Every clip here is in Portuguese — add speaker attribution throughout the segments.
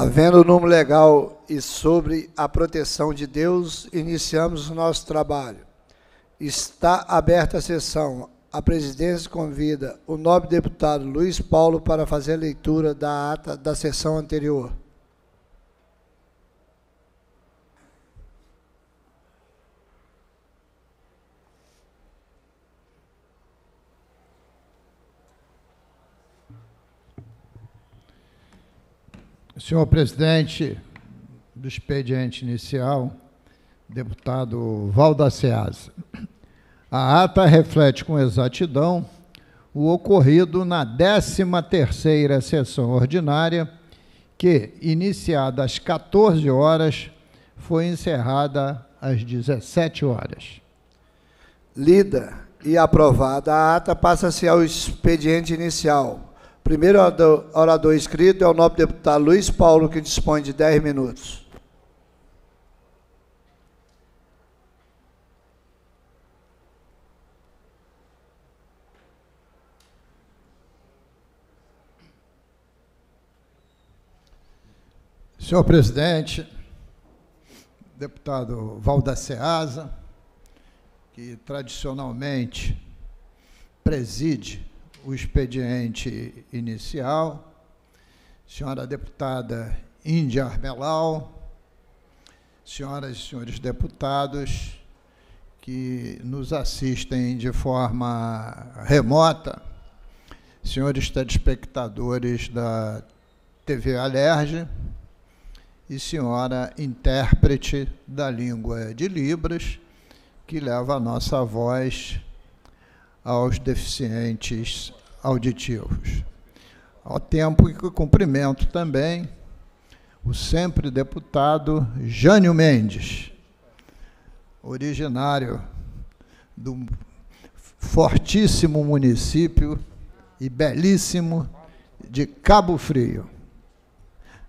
Speaker 1: Havendo o número legal e sobre a proteção de Deus, iniciamos o nosso trabalho. Está aberta a sessão. A presidência convida o nobre deputado Luiz Paulo para fazer a leitura da ata da sessão anterior.
Speaker 2: Senhor presidente do expediente inicial, deputado Valdaceasa, a ata reflete com exatidão o ocorrido na 13ª sessão ordinária, que, iniciada às 14 horas, foi encerrada às 17
Speaker 1: horas. Lida e aprovada, a ata passa-se ao expediente inicial primeiro orador inscrito é o nobre deputado Luiz Paulo, que dispõe de 10 minutos.
Speaker 2: Senhor presidente, deputado Valda Ceasa, que tradicionalmente preside o expediente inicial, senhora deputada Índia Armelau, senhoras e senhores deputados que nos assistem de forma remota, senhores telespectadores da TV Alerj e senhora intérprete da língua de Libras, que leva a nossa voz aos deficientes auditivos. Ao tempo que cumprimento também o sempre deputado Jânio Mendes, originário do fortíssimo município e belíssimo de Cabo Frio.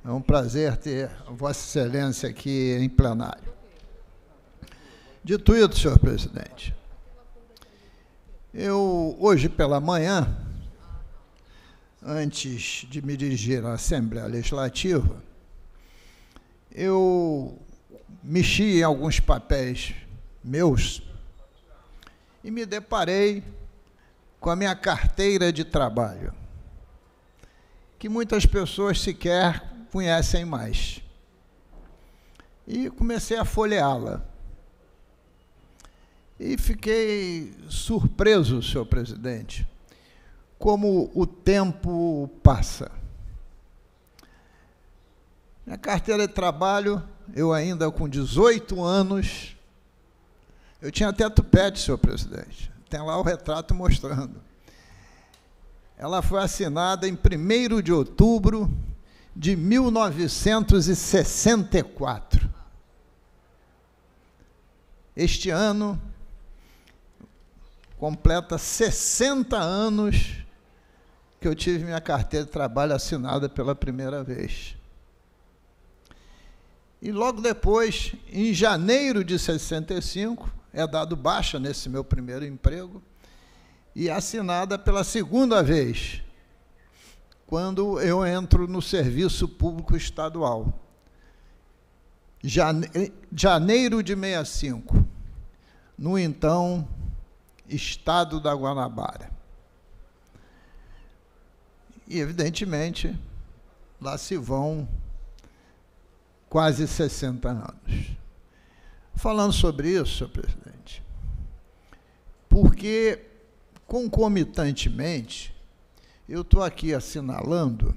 Speaker 2: É um prazer ter Vossa Excelência aqui em plenário. Dito isso, senhor presidente, eu, hoje pela manhã, antes de me dirigir à Assembleia Legislativa, eu mexi em alguns papéis meus e me deparei com a minha carteira de trabalho, que muitas pessoas sequer conhecem mais. E comecei a folheá-la. E fiquei surpreso, senhor presidente, como o tempo passa. Na carteira de trabalho, eu ainda com 18 anos, eu tinha até tupete, senhor presidente. Tem lá o retrato mostrando. Ela foi assinada em 1 de outubro de 1964. Este ano completa 60 anos que eu tive minha carteira de trabalho assinada pela primeira vez. E logo depois, em janeiro de 65, é dado baixa nesse meu primeiro emprego e assinada pela segunda vez, quando eu entro no serviço público estadual. Janeiro de 65. No então estado da Guanabara. E, evidentemente, lá se vão quase 60 anos. Falando sobre isso, senhor presidente, porque concomitantemente eu estou aqui assinalando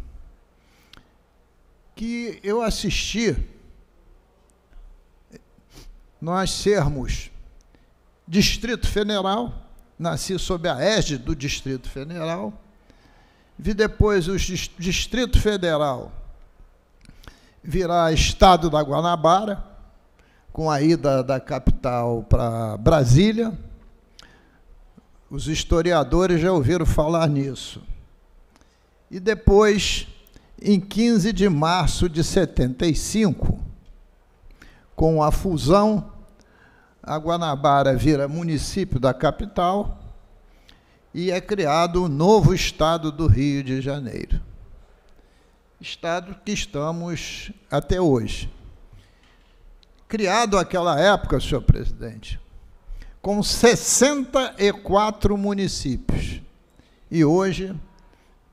Speaker 2: que eu assisti nós sermos Distrito Federal, nasci sob a égide do Distrito Federal, vi depois o Distrito Federal virar Estado da Guanabara, com a ida da capital para Brasília. Os historiadores já ouviram falar nisso. E depois, em 15 de março de 75, com a fusão a Guanabara vira município da capital e é criado o um novo estado do Rio de Janeiro. Estado que estamos até hoje. Criado aquela época, senhor presidente, com 64 municípios. E hoje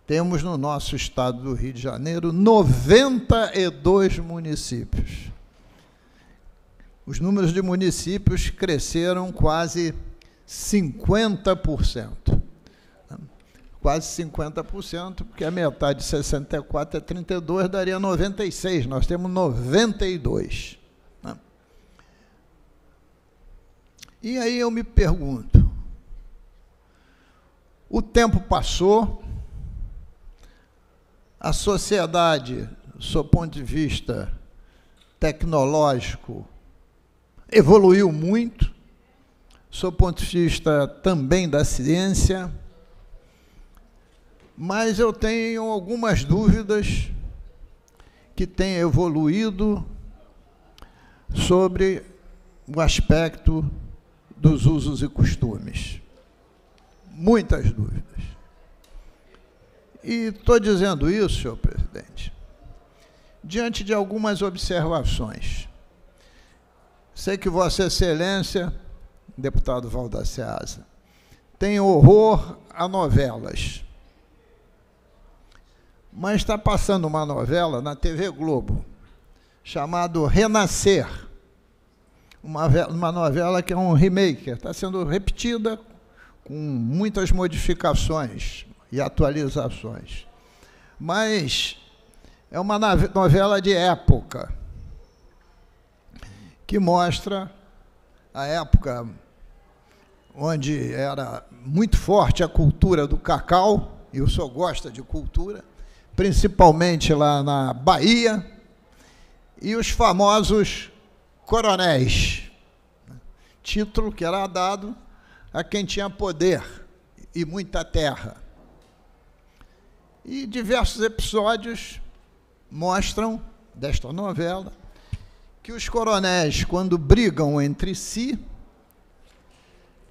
Speaker 2: temos no nosso estado do Rio de Janeiro 92 municípios os números de municípios cresceram quase 50%. Quase 50%, porque a metade de 64 é 32, daria 96. Nós temos 92. Né? E aí eu me pergunto: o tempo passou, a sociedade, do seu ponto de vista tecnológico, evoluiu muito, sou ponto de vista também da ciência, mas eu tenho algumas dúvidas que têm evoluído sobre o aspecto dos usos e costumes. Muitas dúvidas. E estou dizendo isso, senhor presidente, diante de algumas observações. Sei que Vossa Excelência, deputado Valdaceasa, tem horror a novelas. Mas está passando uma novela na TV Globo, chamado Renascer. Uma, uma novela que é um remake, está sendo repetida com muitas modificações e atualizações. Mas é uma novela de época que mostra a época onde era muito forte a cultura do cacau, e o senhor gosta de cultura, principalmente lá na Bahia, e os famosos coronéis, título que era dado a quem tinha poder e muita terra. E diversos episódios mostram desta novela que os coronéis, quando brigam entre si,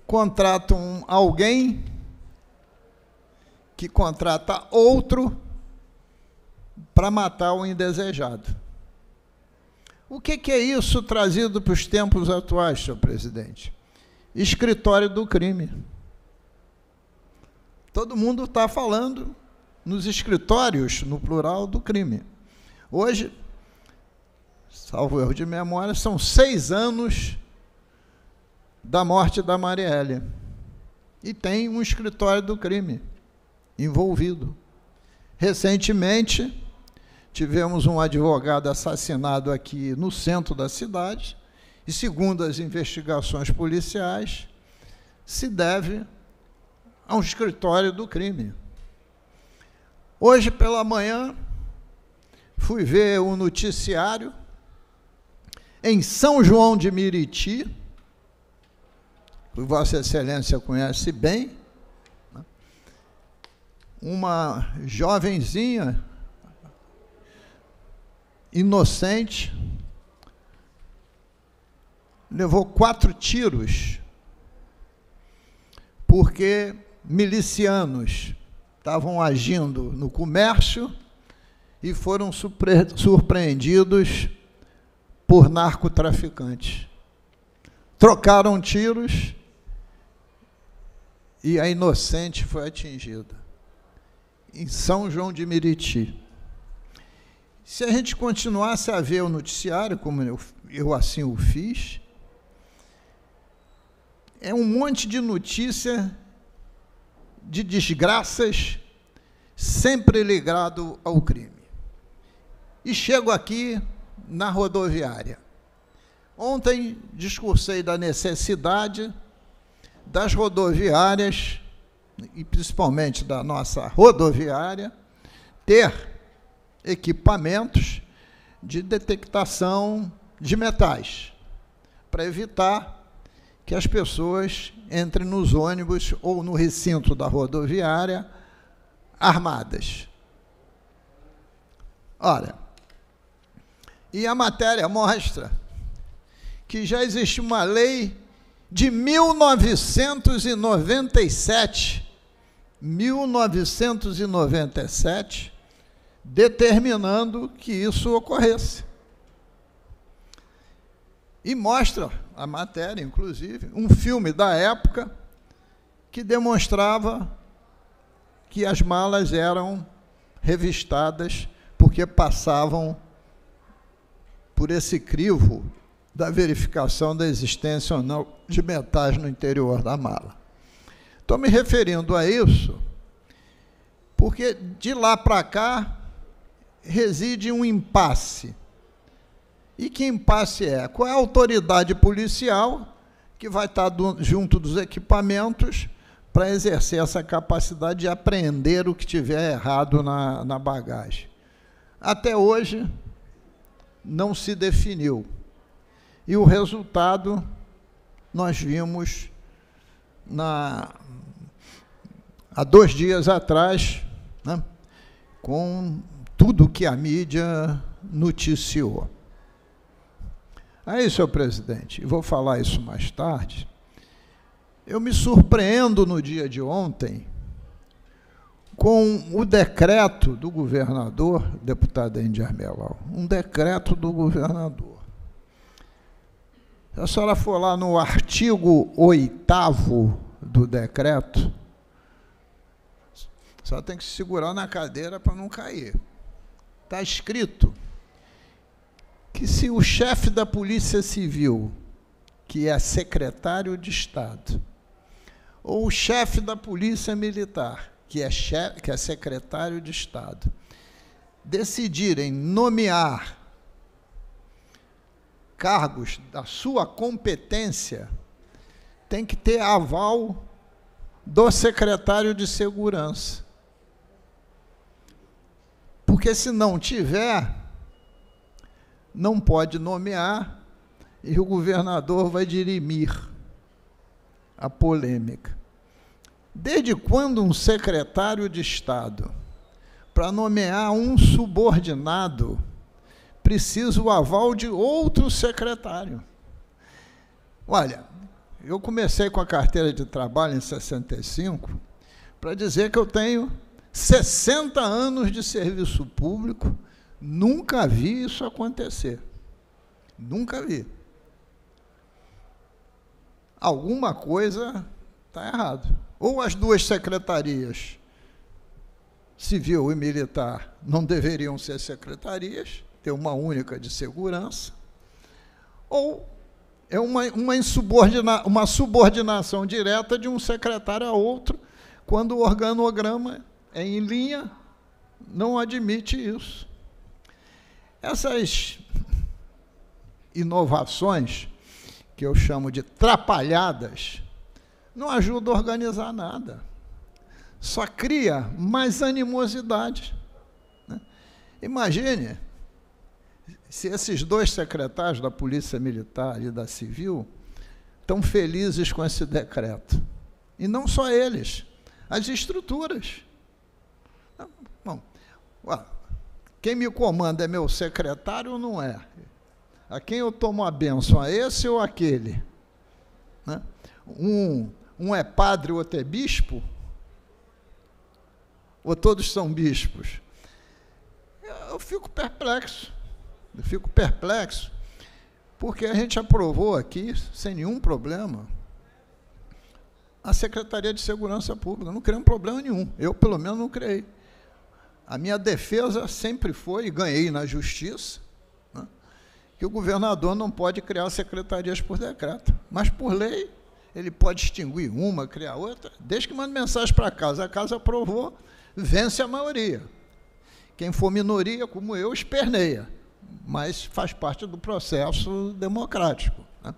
Speaker 2: contratam alguém que contrata outro para matar o indesejado. O que, que é isso trazido para os tempos atuais, senhor presidente? Escritório do crime. Todo mundo está falando nos escritórios, no plural, do crime. Hoje, salvo erro de memória, são seis anos da morte da Marielle. E tem um escritório do crime envolvido. Recentemente, tivemos um advogado assassinado aqui no centro da cidade, e segundo as investigações policiais, se deve a um escritório do crime. Hoje pela manhã, fui ver o noticiário em São João de Miriti, que Vossa Excelência conhece bem, né? uma jovenzinha inocente levou quatro tiros porque milicianos estavam agindo no comércio e foram surpreendidos por narcotraficantes. Trocaram tiros e a inocente foi atingida. Em São João de Meriti. Se a gente continuasse a ver o noticiário, como eu, eu assim o fiz, é um monte de notícia de desgraças sempre ligado ao crime. E chego aqui na rodoviária. Ontem discursei da necessidade das rodoviárias, e principalmente da nossa rodoviária, ter equipamentos de detectação de metais, para evitar que as pessoas entrem nos ônibus ou no recinto da rodoviária armadas. Olha, e a matéria mostra que já existe uma lei de 1997, 1997, determinando que isso ocorresse. E mostra a matéria, inclusive, um filme da época que demonstrava que as malas eram revistadas porque passavam por esse crivo da verificação da existência ou não de metais no interior da mala. Estou me referindo a isso porque de lá para cá reside um impasse. E que impasse é? Qual é a autoridade policial que vai estar tá do, junto dos equipamentos para exercer essa capacidade de apreender o que tiver errado na, na bagagem? Até hoje, não se definiu. E o resultado nós vimos na, há dois dias atrás, né, com tudo que a mídia noticiou. Aí, senhor presidente, vou falar isso mais tarde. Eu me surpreendo no dia de ontem com o decreto do governador, deputada Índia Melau, um decreto do governador. Se a senhora for lá no artigo 8 do decreto, a senhora tem que se segurar na cadeira para não cair. Está escrito que se o chefe da Polícia Civil, que é secretário de Estado, ou o chefe da Polícia Militar, que é, chefe, que é secretário de Estado, decidirem nomear cargos da sua competência, tem que ter aval do secretário de Segurança. Porque se não tiver, não pode nomear e o governador vai dirimir a polêmica. Desde quando um secretário de Estado, para nomear um subordinado, precisa o aval de outro secretário? Olha, eu comecei com a carteira de trabalho em 65 para dizer que eu tenho 60 anos de serviço público, nunca vi isso acontecer. Nunca vi. Alguma coisa Está errado. Ou as duas secretarias, civil e militar, não deveriam ser secretarias, ter uma única de segurança, ou é uma, uma, insubordina, uma subordinação direta de um secretário a outro, quando o organograma é em linha, não admite isso. Essas inovações, que eu chamo de trapalhadas, não ajuda a organizar nada. Só cria mais animosidade. Né? Imagine se esses dois secretários da Polícia Militar e da Civil estão felizes com esse decreto. E não só eles, as estruturas. Bom, quem me comanda é meu secretário ou não é? A quem eu tomo a benção, a esse ou aquele? Né? Um um é padre, outro é bispo? Ou todos são bispos? Eu fico perplexo, eu fico perplexo, porque a gente aprovou aqui, sem nenhum problema, a Secretaria de Segurança Pública. Não criamos problema nenhum. Eu, pelo menos, não criei. A minha defesa sempre foi, e ganhei na justiça, né, que o governador não pode criar secretarias por decreto. Mas, por lei, ele pode extinguir uma, criar outra, desde que mande mensagem para a casa. A casa aprovou, vence a maioria. Quem for minoria, como eu, esperneia, mas faz parte do processo democrático. Né?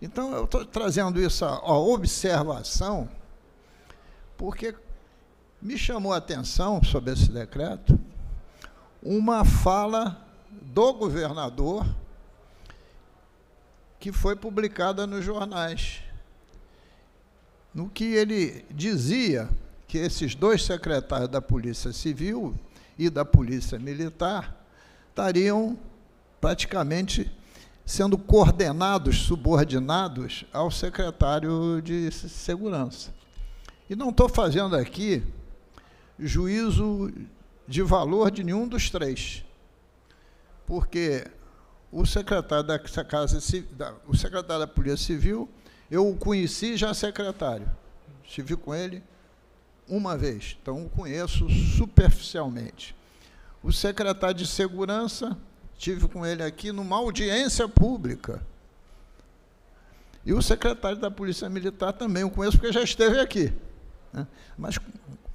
Speaker 2: Então, eu estou trazendo isso à observação, porque me chamou a atenção sobre esse decreto uma fala do governador que foi publicada nos jornais no que ele dizia que esses dois secretários da Polícia Civil e da Polícia Militar estariam praticamente sendo coordenados, subordinados ao secretário de Segurança. E não estou fazendo aqui juízo de valor de nenhum dos três, porque o secretário da, Casa, o secretário da Polícia Civil eu o conheci já secretário. Estive com ele uma vez, então o conheço superficialmente. O secretário de Segurança, tive com ele aqui numa audiência pública. E o secretário da Polícia Militar também o conheço, porque já esteve aqui. Né? Mas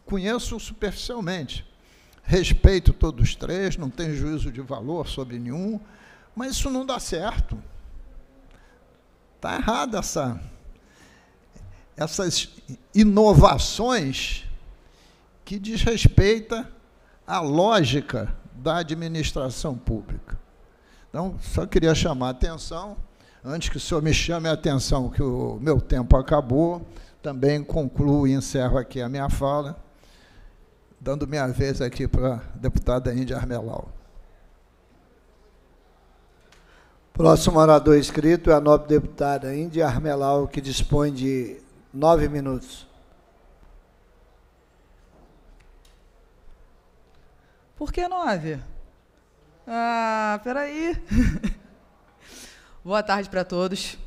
Speaker 2: conheço superficialmente. Respeito todos os três, não tenho juízo de valor sobre nenhum, mas isso não dá certo. Está errada essa, essas inovações que diz respeito à lógica da administração pública. Então, só queria chamar a atenção, antes que o senhor me chame a atenção que o meu tempo acabou, também concluo e encerro aqui a minha fala, dando minha vez aqui para a deputada Índia Armelau.
Speaker 1: Próximo orador inscrito é a nobre deputada Índia Armelau, que dispõe de nove minutos.
Speaker 3: Por que nove? Ah, peraí. Boa tarde para todos.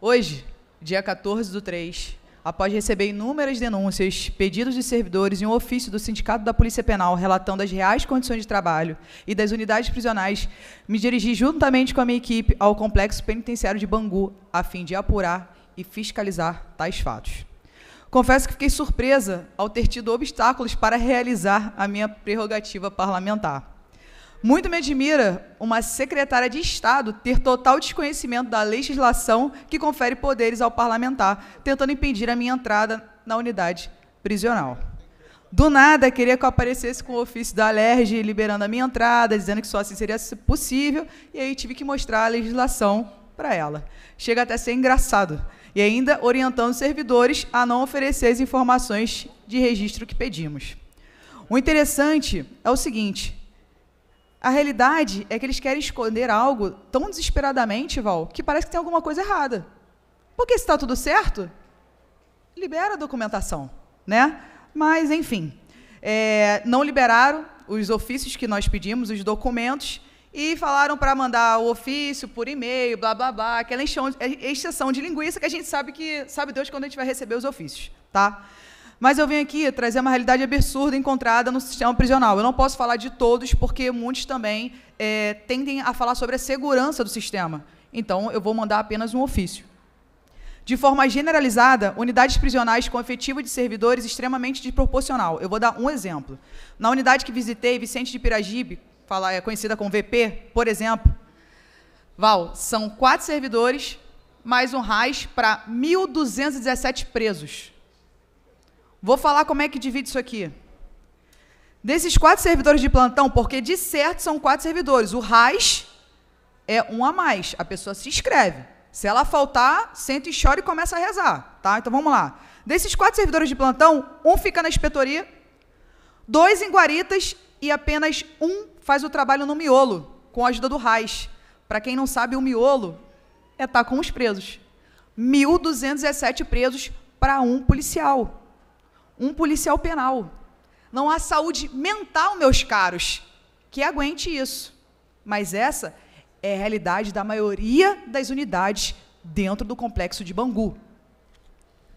Speaker 3: Hoje, dia 14 do 3 após receber inúmeras denúncias, pedidos de servidores e um ofício do Sindicato da Polícia Penal relatando as reais condições de trabalho e das unidades prisionais, me dirigi juntamente com a minha equipe ao Complexo Penitenciário de Bangu, a fim de apurar e fiscalizar tais fatos. Confesso que fiquei surpresa ao ter tido obstáculos para realizar a minha prerrogativa parlamentar. Muito me admira uma secretária de Estado ter total desconhecimento da legislação que confere poderes ao parlamentar, tentando impedir a minha entrada na unidade prisional. Do nada, queria que eu aparecesse com o ofício da Alerj liberando a minha entrada, dizendo que só assim seria possível, e aí tive que mostrar a legislação para ela. Chega até a ser engraçado. E ainda orientando servidores a não oferecer as informações de registro que pedimos. O interessante é o seguinte: a realidade é que eles querem esconder algo tão desesperadamente, Val, que parece que tem alguma coisa errada. Porque se está tudo certo, libera a documentação, né? Mas, enfim, é, não liberaram os ofícios que nós pedimos, os documentos, e falaram para mandar o ofício por e-mail, blá, blá, blá, aquela exceção é, de linguiça que a gente sabe que, sabe Deus, quando a gente vai receber os ofícios, tá? Mas eu venho aqui trazer uma realidade absurda encontrada no sistema prisional. Eu não posso falar de todos, porque muitos também é, tendem a falar sobre a segurança do sistema. Então, eu vou mandar apenas um ofício. De forma generalizada, unidades prisionais com efetivo de servidores extremamente desproporcional. Eu vou dar um exemplo. Na unidade que visitei, Vicente de Piragibe, fala, é conhecida como VP, por exemplo, Val, são quatro servidores mais um RAIS para 1.217 presos. Vou falar como é que divide isso aqui. Desses quatro servidores de plantão, porque de certo são quatro servidores, o RAS é um a mais, a pessoa se inscreve. Se ela faltar, senta e chora e começa a rezar, tá? Então vamos lá. Desses quatro servidores de plantão, um fica na inspetoria, dois em guaritas e apenas um faz o trabalho no miolo, com a ajuda do RAS. Para quem não sabe, o miolo é estar tá com os presos. 1.207 presos para um policial um policial penal. Não há saúde mental, meus caros, que aguente isso. Mas essa é a realidade da maioria das unidades dentro do complexo de Bangu.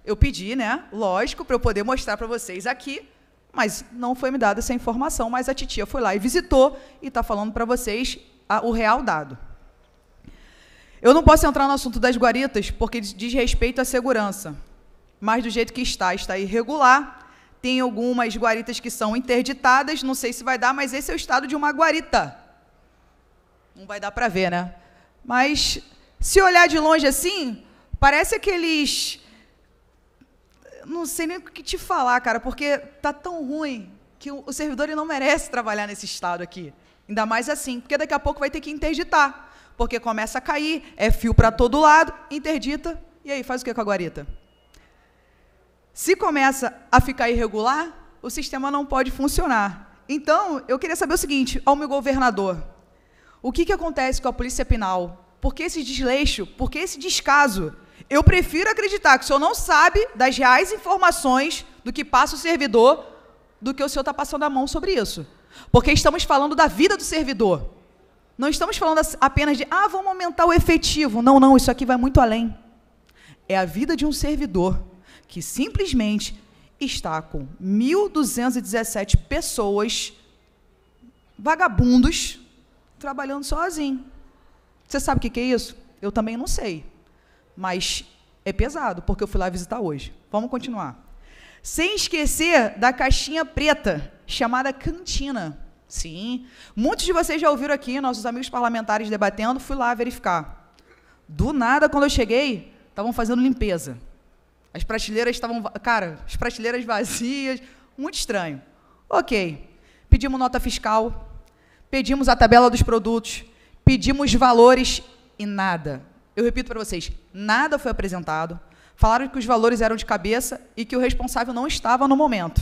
Speaker 3: Eu pedi, né, lógico, para eu poder mostrar para vocês aqui, mas não foi me dada essa informação, mas a titia foi lá e visitou e está falando para vocês a, o real dado. Eu não posso entrar no assunto das guaritas porque diz respeito à segurança mas do jeito que está, está irregular. Tem algumas guaritas que são interditadas, não sei se vai dar, mas esse é o estado de uma guarita. Não vai dar para ver, né? Mas se olhar de longe assim, parece aqueles não sei nem o que te falar, cara, porque tá tão ruim que o, servidor ele não merece trabalhar nesse estado aqui. Ainda mais assim, porque daqui a pouco vai ter que interditar, porque começa a cair, é fio para todo lado, interdita, e aí faz o que com a guarita? Se começa a ficar irregular, o sistema não pode funcionar. Então, eu queria saber o seguinte, ao meu governador, o que, que acontece com a polícia penal? Por que esse desleixo? Por que esse descaso? Eu prefiro acreditar que o senhor não sabe das reais informações do que passa o servidor do que o senhor está passando a mão sobre isso. Porque estamos falando da vida do servidor. Não estamos falando apenas de, ah, vamos aumentar o efetivo. Não, não, isso aqui vai muito além. É a vida de um servidor que simplesmente está com 1.217 pessoas, vagabundos, trabalhando sozinho. Você sabe o que é isso? Eu também não sei. Mas é pesado, porque eu fui lá visitar hoje. Vamos continuar. Sem esquecer da caixinha preta, chamada cantina. Sim. Muitos de vocês já ouviram aqui, nossos amigos parlamentares debatendo, fui lá verificar. Do nada, quando eu cheguei, estavam fazendo limpeza. As prateleiras estavam, cara, as prateleiras vazias, muito estranho. OK. Pedimos nota fiscal, pedimos a tabela dos produtos, pedimos valores e nada. Eu repito para vocês, nada foi apresentado. Falaram que os valores eram de cabeça e que o responsável não estava no momento.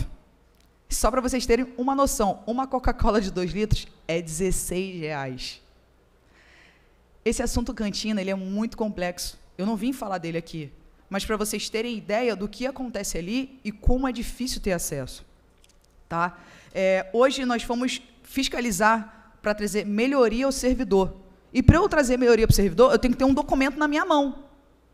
Speaker 3: Só para vocês terem uma noção, uma Coca-Cola de 2 litros é 16 reais. Esse assunto cantina ele é muito complexo. Eu não vim falar dele aqui mas para vocês terem ideia do que acontece ali e como é difícil ter acesso. Tá? É, hoje nós fomos fiscalizar para trazer melhoria ao servidor. E para eu trazer melhoria para o servidor, eu tenho que ter um documento na minha mão.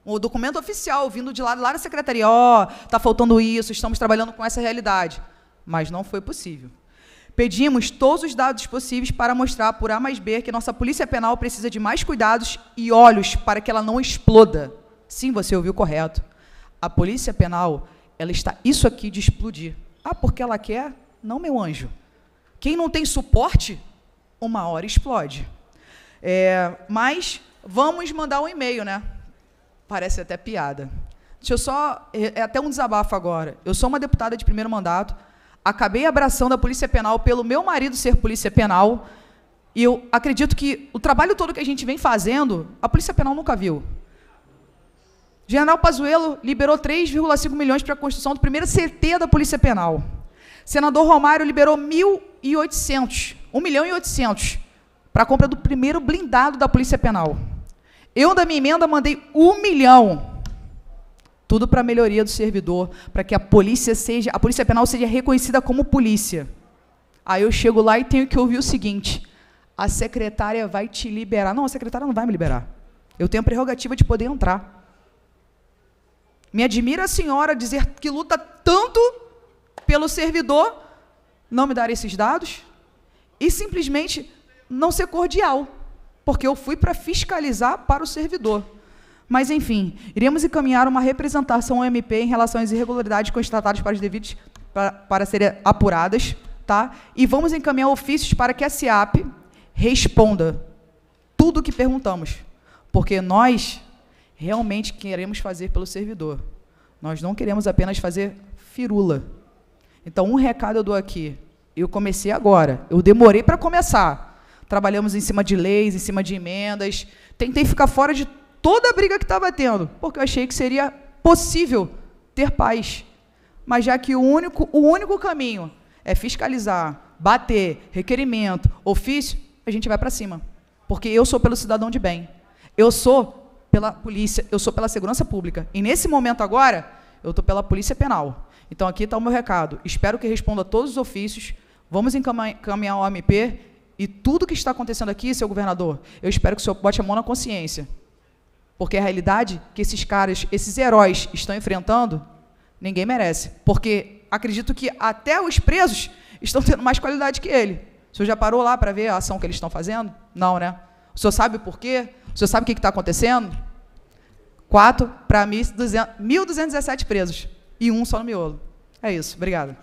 Speaker 3: O documento oficial vindo de lá, lá da secretaria, ó, oh, está faltando isso, estamos trabalhando com essa realidade. Mas não foi possível. Pedimos todos os dados possíveis para mostrar por A mais B que nossa Polícia Penal precisa de mais cuidados e olhos para que ela não exploda. Sim, você ouviu correto. A polícia penal, ela está isso aqui de explodir. Ah, porque ela quer? Não, meu anjo. Quem não tem suporte, uma hora explode. É, mas vamos mandar um e-mail, né? Parece até piada. Deixa eu só. É, é até um desabafo agora. Eu sou uma deputada de primeiro mandato. Acabei abraçando a Polícia Penal pelo meu marido ser Polícia Penal. E eu acredito que o trabalho todo que a gente vem fazendo, a Polícia Penal nunca viu. General Pazuello liberou 3,5 milhões para a construção do primeiro CT da Polícia Penal. Senador Romário liberou 1.800, 1 milhão e 800 para a compra do primeiro blindado da Polícia Penal. Eu, da minha emenda, mandei 1 milhão. Tudo para a melhoria do servidor, para que a polícia seja, a Polícia Penal seja reconhecida como polícia. Aí eu chego lá e tenho que ouvir o seguinte: a secretária vai te liberar. Não, a secretária não vai me liberar. Eu tenho a prerrogativa de poder entrar. Me admira a senhora dizer que luta tanto pelo servidor, não me dar esses dados e simplesmente não ser cordial, porque eu fui para fiscalizar para o servidor. Mas, enfim, iremos encaminhar uma representação ao MP em relação às irregularidades constatadas para os devidos para, para serem apuradas, tá? E vamos encaminhar ofícios para que a CIAP responda tudo o que perguntamos. Porque nós, realmente queremos fazer pelo servidor. Nós não queremos apenas fazer firula. Então, um recado eu dou aqui. Eu comecei agora. Eu demorei para começar. Trabalhamos em cima de leis, em cima de emendas. Tentei ficar fora de toda a briga que estava tendo, porque eu achei que seria possível ter paz. Mas já que o único, o único caminho é fiscalizar, bater, requerimento, ofício, a gente vai para cima. Porque eu sou pelo cidadão de bem. Eu sou pela polícia, eu sou pela segurança pública. E nesse momento agora, eu estou pela polícia penal. Então aqui está o meu recado. Espero que responda a todos os ofícios. Vamos encaminhar o MP e tudo que está acontecendo aqui, seu governador, eu espero que o senhor bote a mão na consciência. Porque a realidade que esses caras, esses heróis estão enfrentando, ninguém merece. Porque acredito que até os presos estão tendo mais qualidade que ele. O senhor já parou lá para ver a ação que eles estão fazendo? Não, né? O senhor sabe por quê? O senhor sabe o que está acontecendo? Quatro para 1.217 presos e um só no miolo. É isso. Obrigada.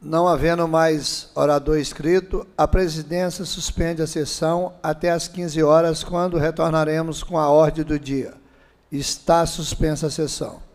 Speaker 1: Não havendo mais orador inscrito, a presidência suspende a sessão até às 15 horas, quando retornaremos com a ordem do dia. Está suspensa a sessão.